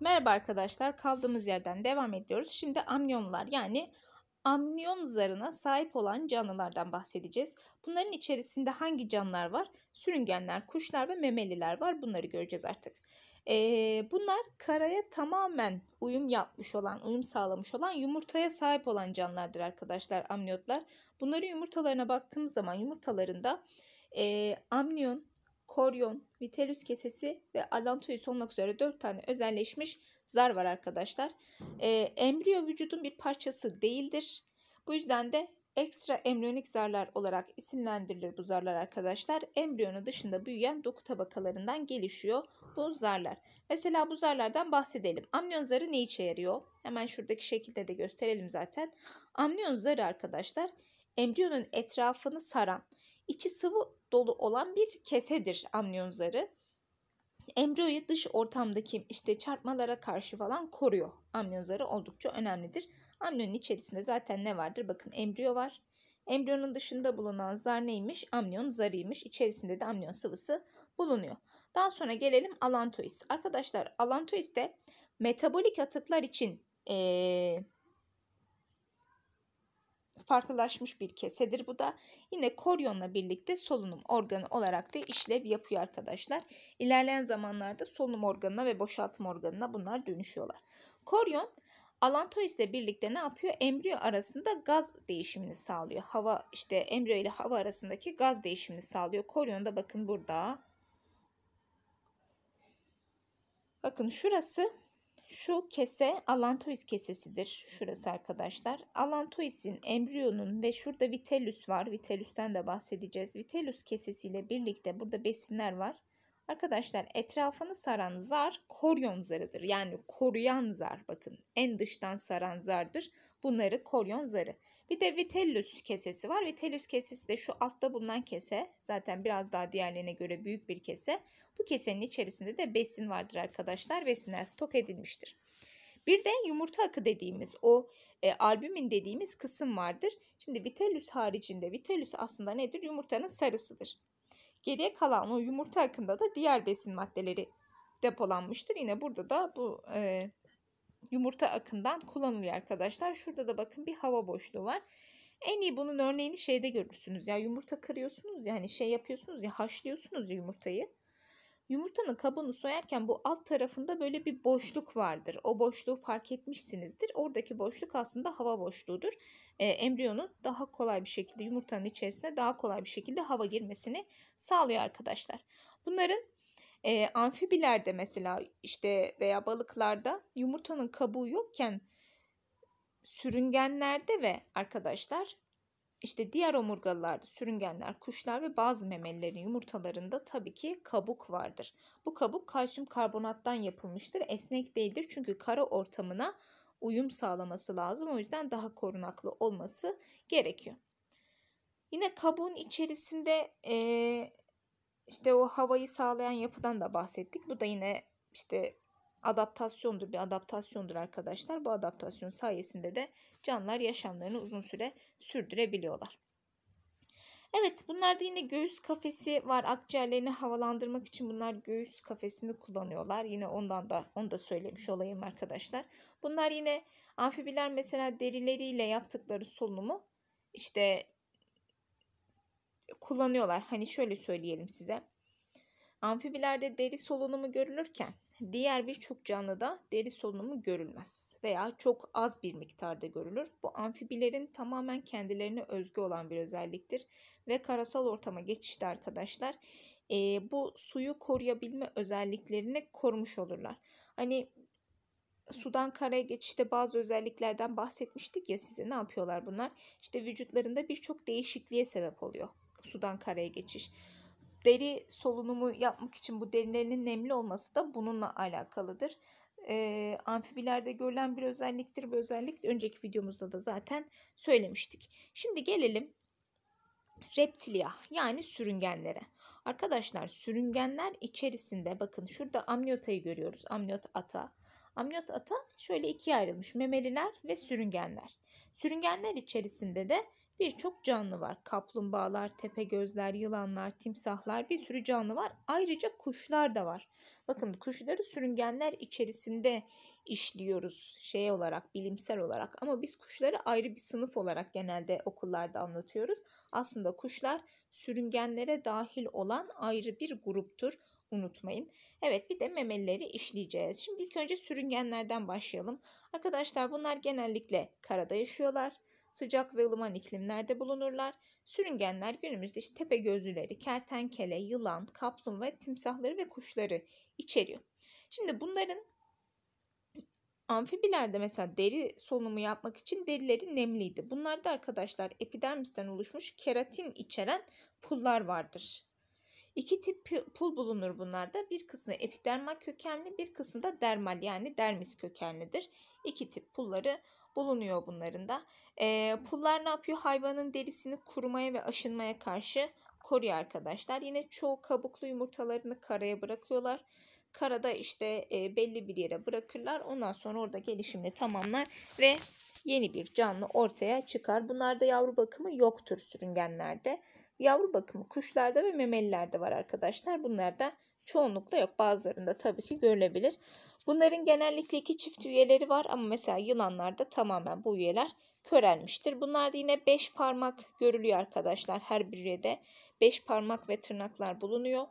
Merhaba arkadaşlar kaldığımız yerden devam ediyoruz. Şimdi amniyonlar yani amniyon zarına sahip olan canlılardan bahsedeceğiz. Bunların içerisinde hangi canlılar var? Sürüngenler, kuşlar ve memeliler var. Bunları göreceğiz artık. Ee, bunlar karaya tamamen uyum yapmış olan, uyum sağlamış olan yumurtaya sahip olan canlılardır arkadaşlar amniyotlar. Bunların yumurtalarına baktığımız zaman yumurtalarında e, amniyon, koryon, Vitellus kesesi ve alantoyüs olmak üzere 4 tane özelleşmiş zar var arkadaşlar. E, embriyo vücudun bir parçası değildir. Bu yüzden de ekstra embriyonik zarlar olarak isimlendirilir bu zarlar arkadaşlar. Embriyonun dışında büyüyen doku tabakalarından gelişiyor bu zarlar. Mesela bu zarlardan bahsedelim. Amniyon zarı ne işe yarıyor? Hemen şuradaki şekilde de gösterelim zaten. Amniyon zarı arkadaşlar embriyonun etrafını saran, içi sıvı dolu olan bir kesedir amniyon zarı. Embriyoyu dış ortamdaki işte çarpmalara karşı falan koruyor. Amniyon zarı oldukça önemlidir. Amniyonun içerisinde zaten ne vardır? Bakın embriyo var. Embriyonun dışında bulunan zar neymiş? Amniyon zarıymış. İçerisinde de amniyon sıvısı bulunuyor. Daha sonra gelelim alantois. Arkadaşlar alantois de metabolik atıklar için ee, farklılaşmış bir kesedir bu da. Yine koryonla birlikte solunum organı olarak da işlev yapıyor arkadaşlar. İlerleyen zamanlarda solunum organına ve boşaltım organına bunlar dönüşüyorlar. Koryon Alantois ile birlikte ne yapıyor? Embriyo arasında gaz değişimini sağlıyor. Hava işte embriyo ile hava arasındaki gaz değişimini sağlıyor. Koryon da bakın burada. Bakın şurası şu kese alantois kesesidir. Şurası arkadaşlar. Alantoisin, embriyonun ve şurada vitellus var. Vitellüsten de bahsedeceğiz. Vitellus kesesiyle birlikte burada besinler var. Arkadaşlar etrafını saran zar koryon zarıdır. Yani koruyan zar bakın en dıştan saran zardır. Bunları koryon zarı. Bir de vitellus kesesi var. Vitellus kesesi de şu altta bulunan kese. Zaten biraz daha diğerlerine göre büyük bir kese. Bu kesenin içerisinde de besin vardır arkadaşlar. Besinler stok edilmiştir. Bir de yumurta akı dediğimiz o e, albümin dediğimiz kısım vardır. Şimdi vitellus haricinde vitellus aslında nedir? Yumurtanın sarısıdır. Geriye kalan o yumurta akında da diğer besin maddeleri depolanmıştır. Yine burada da bu e, yumurta akından kullanılıyor arkadaşlar. Şurada da bakın bir hava boşluğu var. En iyi bunun örneğini şeyde görürsünüz. Ya yumurta kırıyorsunuz ya hani şey yapıyorsunuz ya haşlıyorsunuz ya yumurtayı. Yumurtanın kabuğunu soyarken bu alt tarafında böyle bir boşluk vardır. O boşluğu fark etmişsinizdir. Oradaki boşluk aslında hava boşluğudur. E, embriyonun daha kolay bir şekilde yumurtanın içerisine daha kolay bir şekilde hava girmesini sağlıyor arkadaşlar. Bunların e, amfibilerde mesela işte veya balıklarda yumurtanın kabuğu yokken sürüngenlerde ve arkadaşlar işte diğer omurgalılarda sürüngenler, kuşlar ve bazı memelilerin yumurtalarında tabii ki kabuk vardır. Bu kabuk kalsiyum karbonattan yapılmıştır. Esnek değildir çünkü kara ortamına uyum sağlaması lazım. O yüzden daha korunaklı olması gerekiyor. Yine kabuğun içerisinde e, işte o havayı sağlayan yapıdan da bahsettik. Bu da yine işte adaptasyondur, bir adaptasyondur arkadaşlar. Bu adaptasyon sayesinde de canlılar yaşamlarını uzun süre sürdürebiliyorlar. Evet bunlarda yine göğüs kafesi var. Akciğerlerini havalandırmak için bunlar göğüs kafesini kullanıyorlar. Yine ondan da onu da söylemiş olayım arkadaşlar. Bunlar yine amfibiler mesela derileriyle yaptıkları solunumu işte kullanıyorlar. Hani şöyle söyleyelim size. Amfibilerde deri solunumu görülürken diğer birçok canlıda deri solunumu görülmez veya çok az bir miktarda görülür. Bu amfibilerin tamamen kendilerine özgü olan bir özelliktir ve karasal ortama geçişte arkadaşlar e, bu suyu koruyabilme özelliklerini korumuş olurlar. Hani sudan karaya geçişte bazı özelliklerden bahsetmiştik ya size ne yapıyorlar bunlar? İşte vücutlarında birçok değişikliğe sebep oluyor sudan karaya geçiş deri solunumu yapmak için bu derilerinin nemli olması da bununla alakalıdır. E, amfibilerde görülen bir özelliktir. Bu özellik önceki videomuzda da zaten söylemiştik. Şimdi gelelim reptilya yani sürüngenlere. Arkadaşlar sürüngenler içerisinde bakın şurada amniyotayı görüyoruz. Amniyot ata. Amniyot ata şöyle ikiye ayrılmış. Memeliler ve sürüngenler. Sürüngenler içerisinde de birçok canlı var. Kaplumbağalar, tepe tepegözler, yılanlar, timsahlar bir sürü canlı var. Ayrıca kuşlar da var. Bakın kuşları sürüngenler içerisinde işliyoruz şey olarak, bilimsel olarak. Ama biz kuşları ayrı bir sınıf olarak genelde okullarda anlatıyoruz. Aslında kuşlar sürüngenlere dahil olan ayrı bir gruptur unutmayın. Evet bir de memelileri işleyeceğiz. Şimdi ilk önce sürüngenlerden başlayalım. Arkadaşlar bunlar genellikle karada yaşıyorlar. Sıcak ve ılıman iklimlerde bulunurlar. Sürüngenler günümüzde işte tepe gözlüleri, kertenkele, yılan, kaplumbağa, timsahları ve kuşları içeriyor. Şimdi bunların Amfibilerde mesela deri solunumu yapmak için derileri nemliydi. Bunlarda arkadaşlar epidermisten oluşmuş keratin içeren pullar vardır. İki tip pul bulunur bunlarda. Bir kısmı epidermal kökenli, bir kısmı da dermal yani dermis kökenlidir. İki tip pulları bulunuyor bunların da. E, pullar ne yapıyor? Hayvanın derisini kurumaya ve aşınmaya karşı koruyor arkadaşlar. Yine çoğu kabuklu yumurtalarını karaya bırakıyorlar. Karada işte e, belli bir yere bırakırlar. Ondan sonra orada gelişimini tamamlar ve yeni bir canlı ortaya çıkar. Bunlarda yavru bakımı yoktur sürüngenlerde. Yavru bakımı kuşlarda ve memelilerde var arkadaşlar. Bunlar da çoğunlukla yok. Bazılarında tabii ki görülebilir. Bunların genellikle iki çift üyeleri var ama mesela yılanlarda tamamen bu üyeler körelmiştir. Bunlarda yine 5 parmak görülüyor arkadaşlar. Her bir üyede 5 parmak ve tırnaklar bulunuyor.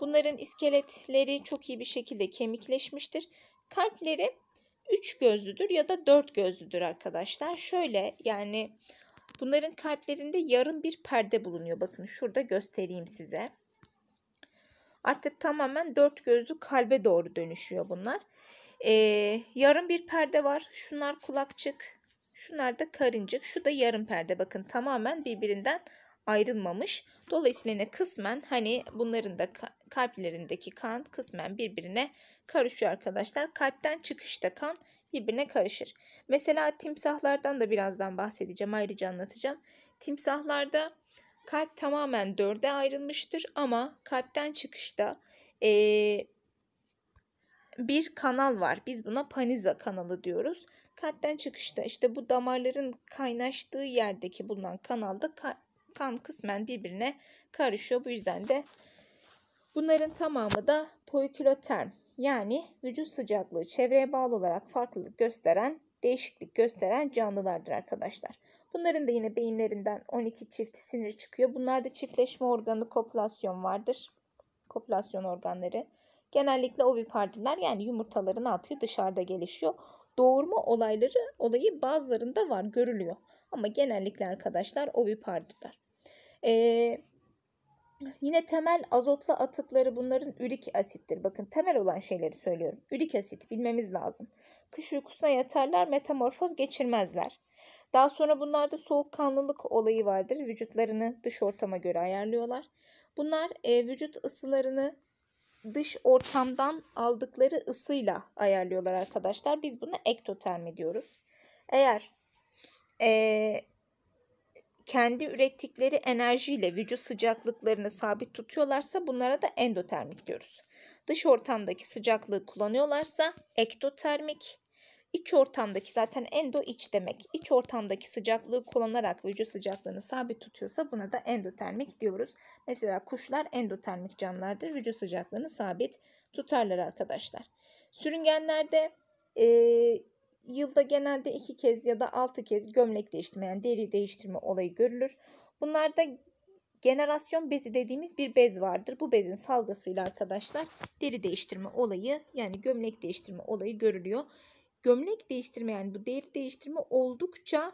Bunların iskeletleri çok iyi bir şekilde kemikleşmiştir. Kalpleri 3 gözlüdür ya da 4 gözlüdür arkadaşlar. Şöyle yani Bunların kalplerinde yarım bir perde bulunuyor. Bakın şurada göstereyim size. Artık tamamen dört gözlü kalbe doğru dönüşüyor bunlar. Ee, yarım bir perde var. Şunlar kulakçık. Şunlar da karıncık. Şu da yarım perde. Bakın tamamen birbirinden ayrılmamış. Dolayısıyla ne kısmen hani bunların da kalplerindeki kan kısmen birbirine karışıyor arkadaşlar. Kalpten çıkışta kan birbirine karışır. Mesela timsahlardan da birazdan bahsedeceğim ayrıca anlatacağım. Timsahlarda kalp tamamen dörde ayrılmıştır ama kalpten çıkışta ee, bir kanal var. Biz buna paniza kanalı diyoruz. Kalpten çıkışta işte bu damarların kaynaştığı yerdeki bulunan kanalda ka tam kısmen birbirine karışıyor. Bu yüzden de bunların tamamı da poikiloterm yani vücut sıcaklığı çevreye bağlı olarak farklılık gösteren, değişiklik gösteren canlılardır arkadaşlar. Bunların da yine beyinlerinden 12 çift sinir çıkıyor. Bunlarda çiftleşme organı kopulasyon vardır. Kopulasyon organları. Genellikle ovipardiler yani yumurtaları ne yapıyor? Dışarıda gelişiyor. Doğurma olayları olayı bazılarında var görülüyor. Ama genellikle arkadaşlar ovipardiler. Ee, yine temel azotlu atıkları bunların ürik asittir. Bakın temel olan şeyleri söylüyorum. Ürik asit bilmemiz lazım. Kış uykusuna yatarlar metamorfoz geçirmezler. Daha sonra bunlarda soğukkanlılık olayı vardır. Vücutlarını dış ortama göre ayarlıyorlar. Bunlar e, vücut ısılarını dış ortamdan aldıkları ısıyla ayarlıyorlar arkadaşlar. Biz buna ektotermi diyoruz. Eğer e, kendi ürettikleri enerjiyle vücut sıcaklıklarını sabit tutuyorlarsa bunlara da endotermik diyoruz. Dış ortamdaki sıcaklığı kullanıyorlarsa ektotermik, İç ortamdaki zaten endo iç demek. İç ortamdaki sıcaklığı kullanarak vücut sıcaklığını sabit tutuyorsa buna da endotermik diyoruz. Mesela kuşlar endotermik canlılardır. Vücut sıcaklığını sabit tutarlar arkadaşlar. Sürüngenlerde e, Yılda genelde iki kez ya da altı kez gömlek değiştirme yani deri değiştirme olayı görülür. Bunlarda generasyon bezi dediğimiz bir bez vardır. Bu bezin salgısıyla arkadaşlar deri değiştirme olayı yani gömlek değiştirme olayı görülüyor. Gömlek değiştirme yani bu deri değiştirme oldukça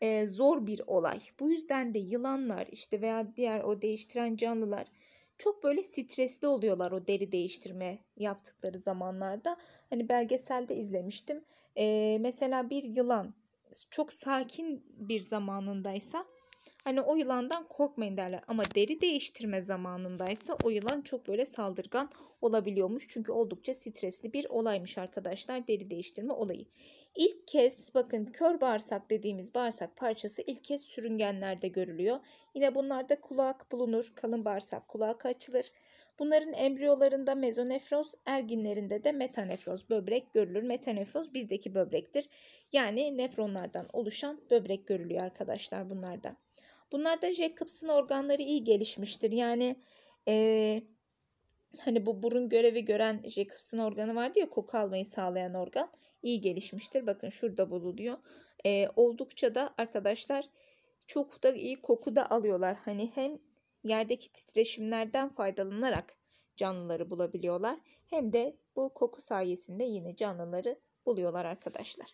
e, zor bir olay. Bu yüzden de yılanlar işte veya diğer o değiştiren canlılar çok böyle stresli oluyorlar o deri değiştirme yaptıkları zamanlarda. Hani belgeselde izlemiştim. Ee, mesela bir yılan çok sakin bir zamanındaysa hani o yılandan korkmayın derler ama deri değiştirme zamanındaysa o yılan çok böyle saldırgan olabiliyormuş. Çünkü oldukça stresli bir olaymış arkadaşlar deri değiştirme olayı. İlk kez bakın kör bağırsak dediğimiz bağırsak parçası ilk kez sürüngenlerde görülüyor. Yine bunlarda kulak bulunur, kalın bağırsak kulak açılır. Bunların embriyolarında mezonefroz, erginlerinde de metanefroz böbrek görülür. Metanefroz bizdeki böbrektir. Yani nefronlardan oluşan böbrek görülüyor arkadaşlar bunlarda. Bunlarda Jacobs'ın organları iyi gelişmiştir. Yani ee, hani bu burun görevi gören Jacobson organı vardı ya koku almayı sağlayan organ iyi gelişmiştir. Bakın şurada bulunuyor. E, oldukça da arkadaşlar çok da iyi koku da alıyorlar. Hani hem yerdeki titreşimlerden faydalanarak canlıları bulabiliyorlar. Hem de bu koku sayesinde yine canlıları buluyorlar arkadaşlar.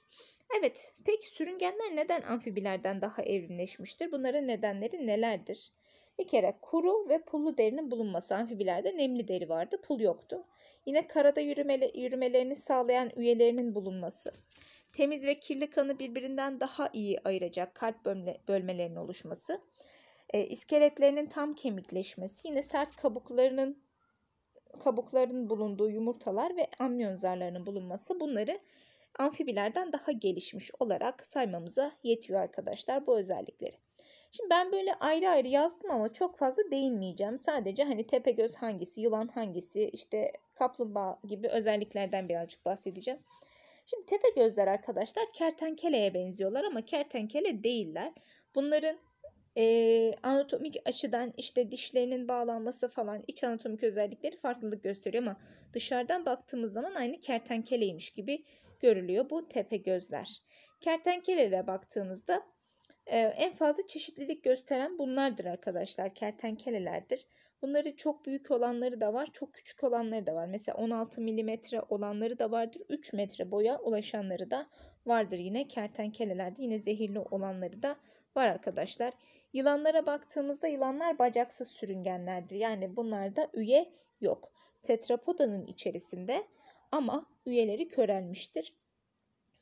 Evet peki sürüngenler neden amfibilerden daha evrimleşmiştir? Bunların nedenleri nelerdir? Bir kere kuru ve pullu derinin bulunması amfibilerde nemli deri vardı, pul yoktu. Yine karada yürümele, yürümelerini sağlayan üyelerinin bulunması. Temiz ve kirli kanı birbirinden daha iyi ayıracak kalp bölme, bölmelerinin oluşması. E, iskeletlerinin tam kemikleşmesi, yine sert kabuklarının kabukların bulunduğu yumurtalar ve amniyon zarlarının bulunması bunları amfibilerden daha gelişmiş olarak saymamıza yetiyor arkadaşlar bu özellikleri. Şimdi ben böyle ayrı ayrı yazdım ama çok fazla değinmeyeceğim. Sadece hani tepe göz hangisi, yılan hangisi, işte kaplumbağa gibi özelliklerden birazcık bahsedeceğim. Şimdi tepe gözler arkadaşlar kertenkeleye benziyorlar ama kertenkele değiller. Bunların e, anatomik açıdan işte dişlerinin bağlanması falan iç anatomik özellikleri farklılık gösteriyor ama dışarıdan baktığımız zaman aynı kertenkeleymiş gibi görülüyor bu tepe gözler. Kertenkelelere baktığımızda ee, en fazla çeşitlilik gösteren bunlardır arkadaşlar. Kertenkelelerdir. Bunların çok büyük olanları da var, çok küçük olanları da var. Mesela 16 milimetre olanları da vardır. 3 metre boya ulaşanları da vardır yine kertenkelelerde. Yine zehirli olanları da var arkadaşlar. Yılanlara baktığımızda yılanlar bacaksız sürüngenlerdir. Yani bunlarda üye yok. Tetrapodanın içerisinde ama üyeleri körelmiştir.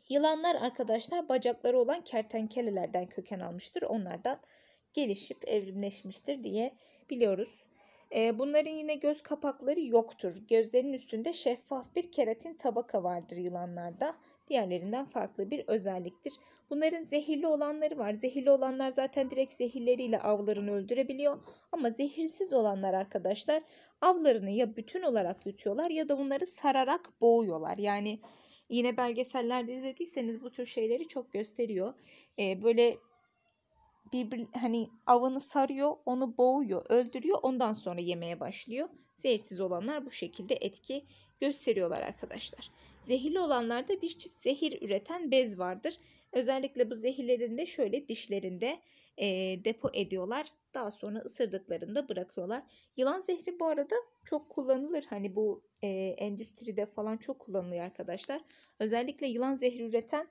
Yılanlar arkadaşlar bacakları olan kertenkelelerden köken almıştır. Onlardan gelişip evrimleşmiştir diye biliyoruz. Ee, bunların yine göz kapakları yoktur. Gözlerin üstünde şeffaf bir keratin tabaka vardır yılanlarda. Diğerlerinden farklı bir özelliktir. Bunların zehirli olanları var. Zehirli olanlar zaten direkt zehirleriyle avlarını öldürebiliyor. Ama zehirsiz olanlar arkadaşlar avlarını ya bütün olarak yutuyorlar ya da bunları sararak boğuyorlar. Yani Yine belgesellerde izlediyseniz bu tür şeyleri çok gösteriyor. Ee, böyle bir hani avını sarıyor, onu boğuyor, öldürüyor, ondan sonra yemeye başlıyor. Zehirsiz olanlar bu şekilde etki gösteriyorlar arkadaşlar. Zehirli olanlarda bir çift zehir üreten bez vardır Özellikle bu zehirlerinde şöyle dişlerinde e, depo ediyorlar. Daha sonra ısırdıklarında bırakıyorlar. Yılan zehri bu arada çok kullanılır. Hani bu e, endüstride falan çok kullanılıyor arkadaşlar. Özellikle yılan zehri üreten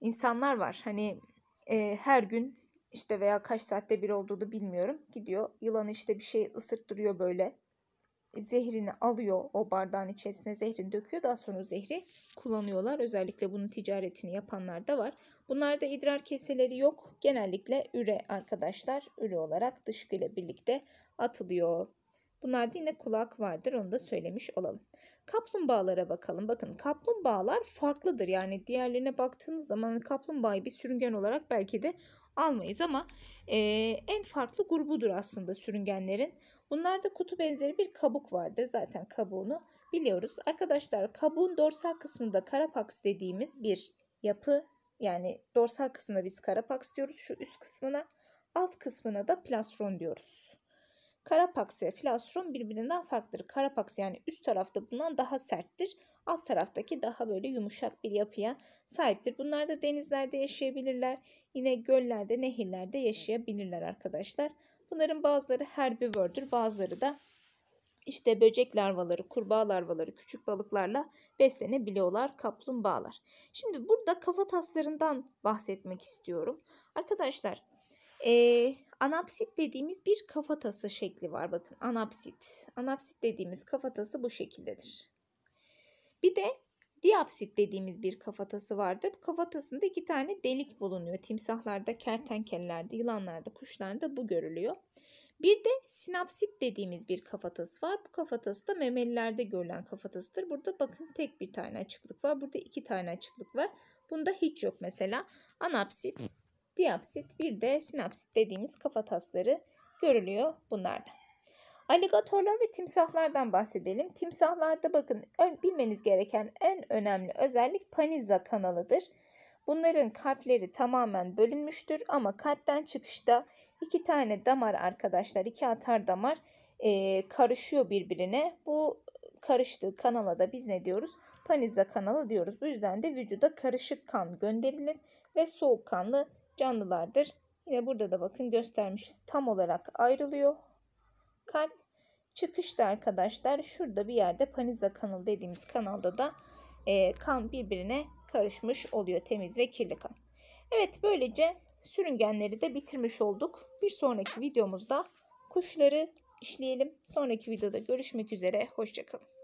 insanlar var. Hani e, her gün işte veya kaç saatte bir olduğunu bilmiyorum. Gidiyor yılan işte bir şey ısırttırıyor böyle zehrini alıyor o bardağın içerisine zehrini döküyor. Daha sonra zehri kullanıyorlar. Özellikle bunun ticaretini yapanlar da var. Bunlarda idrar keseleri yok. Genellikle üre arkadaşlar üre olarak dışkı ile birlikte atılıyor. Bunlarda yine kulak vardır onu da söylemiş olalım. Kaplumbağalara bakalım. Bakın kaplumbağalar farklıdır. Yani diğerlerine baktığınız zaman kaplumbağayı bir sürüngen olarak belki de almayız ama e, en farklı grubudur aslında sürüngenlerin. Bunlarda kutu benzeri bir kabuk vardır. Zaten kabuğunu biliyoruz. Arkadaşlar kabuğun dorsal kısmında karapaks dediğimiz bir yapı yani dorsal kısmına biz karapaks diyoruz. Şu üst kısmına alt kısmına da plastron diyoruz. Karapaks ve plastron birbirinden farklıdır. Karapaks yani üst tarafta bundan daha serttir. Alt taraftaki daha böyle yumuşak bir yapıya sahiptir. Bunlar da denizlerde yaşayabilirler. Yine göllerde, nehirlerde yaşayabilirler arkadaşlar. Bunların bazıları herbivördür, bazıları da işte böcek larvaları, kurbağa larvaları, küçük balıklarla beslenebiliyorlar kaplumbağalar. Şimdi burada kafa taslarından bahsetmek istiyorum. Arkadaşlar e, anapsit dediğimiz bir kafatası şekli var. Bakın anapsit. Anapsit dediğimiz kafatası bu şekildedir. Bir de diapsit dediğimiz bir kafatası vardır. Bu kafatasında iki tane delik bulunuyor. Timsahlarda, kertenkelelerde, yılanlarda, kuşlarda bu görülüyor. Bir de sinapsit dediğimiz bir kafatası var. Bu kafatası da memelilerde görülen kafatasıdır. Burada bakın tek bir tane açıklık var. Burada iki tane açıklık var. Bunda hiç yok mesela. Anapsit, diapsit bir de sinapsit dediğimiz kafatasları görülüyor bunlarda. Aligatorlar ve timsahlardan bahsedelim. Timsahlarda bakın bilmeniz gereken en önemli özellik paniza kanalıdır. Bunların kalpleri tamamen bölünmüştür ama kalpten çıkışta iki tane damar arkadaşlar iki atar damar e, karışıyor birbirine. Bu karıştığı kanala da biz ne diyoruz? Paniza kanalı diyoruz. Bu yüzden de vücuda karışık kan gönderilir ve soğuk kanlı canlılardır. Yine burada da bakın göstermişiz tam olarak ayrılıyor kalp çıkışta arkadaşlar şurada bir yerde paniza kanalı dediğimiz kanalda da e, kan birbirine karışmış oluyor temiz ve kirli kan. Evet böylece sürüngenleri de bitirmiş olduk. Bir sonraki videomuzda kuşları işleyelim. Sonraki videoda görüşmek üzere. Hoşçakalın.